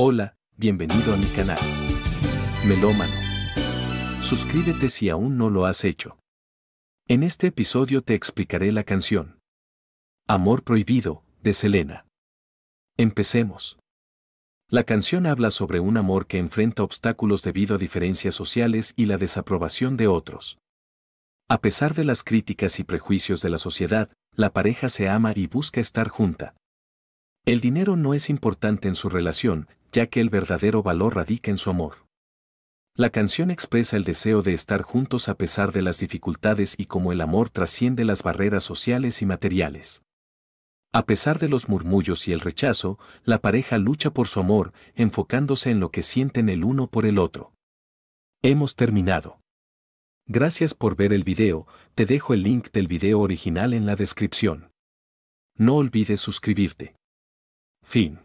Hola, bienvenido a mi canal. Melómano. Suscríbete si aún no lo has hecho. En este episodio te explicaré la canción Amor Prohibido, de Selena. Empecemos. La canción habla sobre un amor que enfrenta obstáculos debido a diferencias sociales y la desaprobación de otros. A pesar de las críticas y prejuicios de la sociedad, la pareja se ama y busca estar junta. El dinero no es importante en su relación, ya que el verdadero valor radica en su amor. La canción expresa el deseo de estar juntos a pesar de las dificultades y cómo el amor trasciende las barreras sociales y materiales. A pesar de los murmullos y el rechazo, la pareja lucha por su amor, enfocándose en lo que sienten el uno por el otro. Hemos terminado. Gracias por ver el video, te dejo el link del video original en la descripción. No olvides suscribirte. Fin.